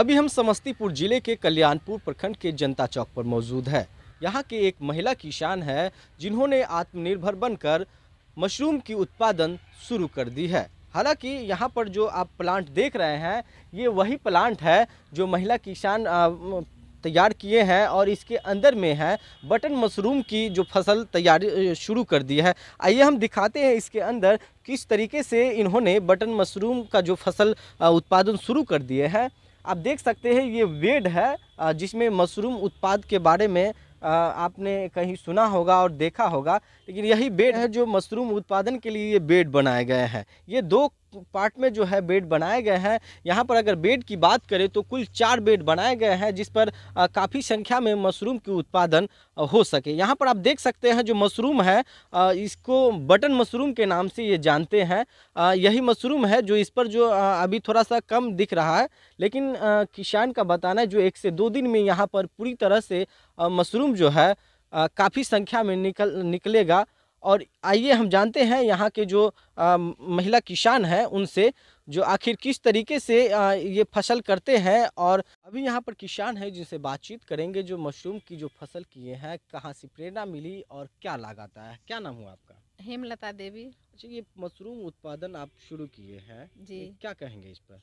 अभी हम समस्तीपुर जिले के कल्याणपुर प्रखंड के जनता चौक पर मौजूद है यहाँ के एक महिला किसान है जिन्होंने आत्मनिर्भर बनकर मशरूम की उत्पादन शुरू कर दी है हालांकि यहाँ पर जो आप प्लांट देख रहे हैं ये वही प्लांट है जो महिला किसान तैयार किए हैं और इसके अंदर में है बटन मशरूम की जो फसल तैयारी शुरू कर दी है आइए हम दिखाते हैं इसके अंदर किस तरीके से इन्होंने बटन मशरूम का जो फसल उत्पादन शुरू कर दिए हैं आप देख सकते हैं ये वेड है जिसमें मशरूम उत्पाद के बारे में आपने कहीं सुना होगा और देखा होगा लेकिन यही बेड है जो मशरूम उत्पादन के लिए ये बेड बनाए गए हैं ये दो पार्ट में जो है बेड बनाए गए हैं यहाँ पर अगर बेड की बात करें तो कुल चार बेड बनाए गए हैं जिस पर काफ़ी संख्या में मशरूम के उत्पादन हो सके यहाँ पर आप देख सकते हैं जो मशरूम है इसको बटन मशरूम के नाम से ये जानते हैं यही मशरूम है जो इस पर जो अभी थोड़ा सा कम दिख रहा है लेकिन किसान का बताना है जो एक से दो दिन में यहाँ पर पूरी तरह से मशरूम जो है काफ़ी संख्या में निकल निकलेगा और आइए हम जानते हैं यहाँ के जो आ, महिला किसान हैं उनसे जो आखिर किस तरीके से आ, ये फसल करते हैं और अभी यहाँ पर किसान हैं जिनसे बातचीत करेंगे जो मशरूम की जो फसल किए हैं कहाँ से प्रेरणा मिली और क्या लागत आया क्या नाम हुआ आपका हेमलता देवी अच्छा ये मशरूम उत्पादन आप शुरू किए हैं जी क्या कहेंगे इस पर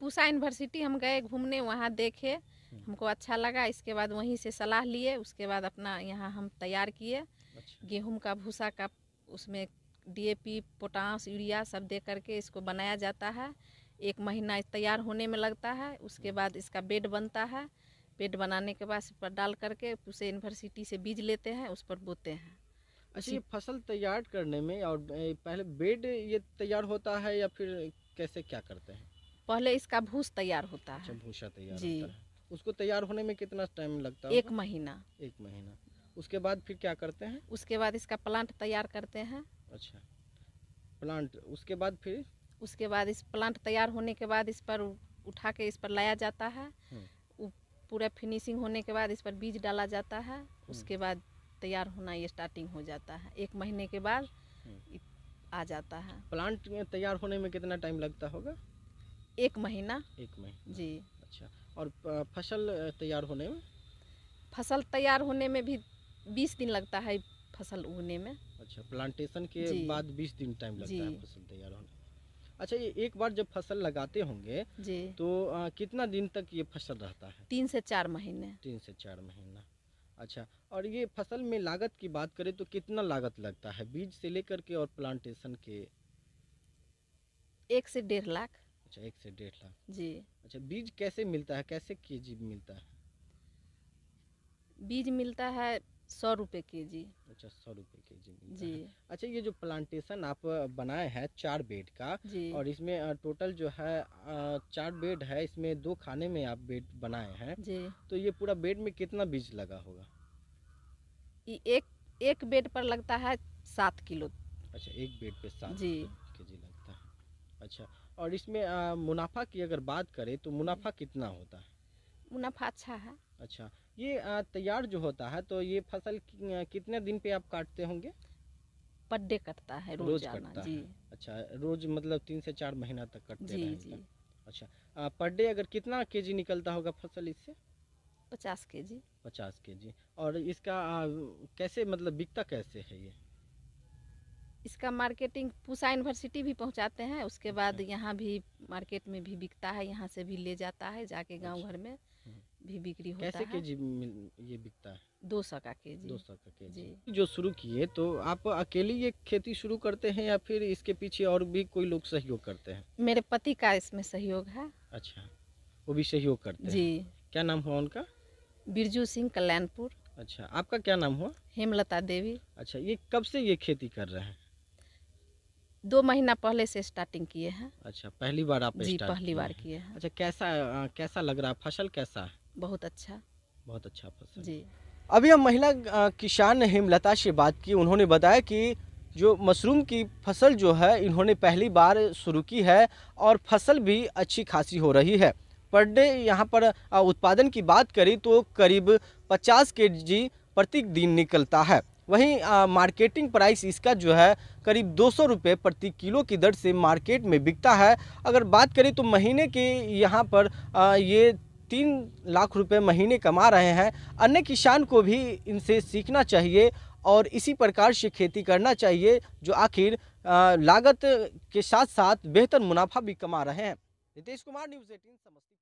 पूसा यूनिवर्सिटी हम गए घूमने वहाँ देखे हम्म। हमको अच्छा लगा इसके बाद वहीं से सलाह लिए उसके बाद अपना यहाँ हम तैयार किए अच्छा। गेहूं का भूसा का उसमें डीएपी पोटास यूरिया सब दे करके इसको बनाया जाता है एक महीना तैयार होने में लगता है उसके हम्म। बाद इसका बेड बनता है बेड बनाने के बाद इस पर डाल करके उसे यूनिवर्सिटी से बीज लेते हैं उस पर बोते हैं अच्छा ये फसल तैयार करने में और पहले बेड ये तैयार होता है या फिर कैसे क्या करते हैं पहले इसका भूस तैयार होता अच्छा, है भूसा तैयार जी होता है। उसको तैयार होने में कितना टाइम लगता है एक महीना एक महीना उसके बाद फिर क्या करते हैं उसके बाद इसका प्लांट तैयार करते हैं अच्छा प्लांट उसके बाद फिर उसके बाद इस प्लांट तैयार होने के बाद इस पर उठा के इस पर लाया जाता है हम्म। पूरा फिनिशिंग होने के बाद इस पर बीज डाला जाता है हम्म। उसके बाद तैयार होना ये स्टार्टिंग हो जाता है एक महीने के बाद हम्म। आ जाता है प्लांट तैयार होने में कितना टाइम लगता होगा एक महीना एक महीना जी अच्छा और फसल तैयार होने में फसल तैयार होने में भी बीस दिन लगता है फसल उगने में अच्छा प्लांटेशन के बाद बीस दिन टाइम लगता है फसल तैयार होने अच्छा ये एक बार जब फसल लगाते होंगे जी तो आ, कितना दिन तक ये फसल रहता है तीन से चार महीने तीन से चार महीना अच्छा और ये फसल में लागत की बात करें तो कितना लागत लगता है बीज से लेकर के और प्लांटेशन के एक से डेढ़ लाख अच्छा एक से डेढ़ लाख जी अच्छा बीज कैसे मिलता है कैसे के मिलता है बीज मिलता है सौ रुपये के जी अच्छा सौ रुपये के जी जी अच्छा ये जो प्लांटेशन आप बनाए हैं चार बेड का जी और इसमें टोटल जो है चार बेड है इसमें दो खाने में आप बेड बनाए हैं जी तो ये पूरा बेड में कितना बीज लगा होगा एक एक बेड पर लगता है सात किलो अच्छा एक बेड पे सात जी के जी लगता है अच्छा और इसमें मुनाफा की अगर बात करें तो मुनाफा कितना होता है मुनाफा अच्छा है अच्छा ये तैयार जो होता है तो ये फसल कितने दिन पे आप काटते होंगे पर डे कटता है रोज, रोज कटता जी है। अच्छा रोज मतलब तीन से चार महीना तक कटते जी जी अच्छा पर डे अगर कितना केजी निकलता होगा फसल इससे पचास के जी पचास के जी और इसका आ, कैसे मतलब बिकता कैसे है ये इसका मार्केटिंग पूसा यूनिवर्सिटी भी पहुंचाते हैं उसके बाद अच्छा। यहाँ भी मार्केट में भी बिकता है यहाँ से भी ले जाता है जाके गांव अच्छा। घर में भी बिक्री होता कैसे है कैसे के ये बिकता है दो सौ का के जी दो सौ का के जी जो शुरू किए तो आप अकेले ये खेती शुरू करते हैं या फिर इसके पीछे और भी कोई लोग सहयोग करते हैं मेरे पति का इसमें सहयोग है अच्छा वो भी सहयोग करते जी क्या नाम हुआ उनका बिरजू सिंह कल्याणपुर अच्छा आपका क्या नाम हुआ हेमलता देवी अच्छा ये कब से ये खेती कर रहे हैं दो महीना पहले से स्टार्टिंग किए हैं अच्छा पहली बार आप जी पहली बार किए हैं अच्छा कैसा कैसा लग रहा है फसल कैसा है बहुत अच्छा बहुत अच्छा फसल जी अभी हम महिला किसान हेमलता से बात की उन्होंने बताया कि जो मशरूम की फसल जो है इन्होंने पहली बार शुरू की है और फसल भी अच्छी खासी हो रही है पर डे यहाँ पर उत्पादन की बात करें तो करीब 50 के जी प्रति दिन निकलता है वहीं आ, मार्केटिंग प्राइस इसका जो है करीब दो सौ रुपये प्रति किलो की दर से मार्केट में बिकता है अगर बात करें तो महीने के यहाँ पर आ, ये तीन लाख रुपए महीने कमा रहे हैं अन्य किसान को भी इनसे सीखना चाहिए और इसी प्रकार से खेती करना चाहिए जो आखिर लागत के साथ साथ बेहतर मुनाफा भी कमा रहे हैं नितेश कुमार न्यूज़ एटीन समस्या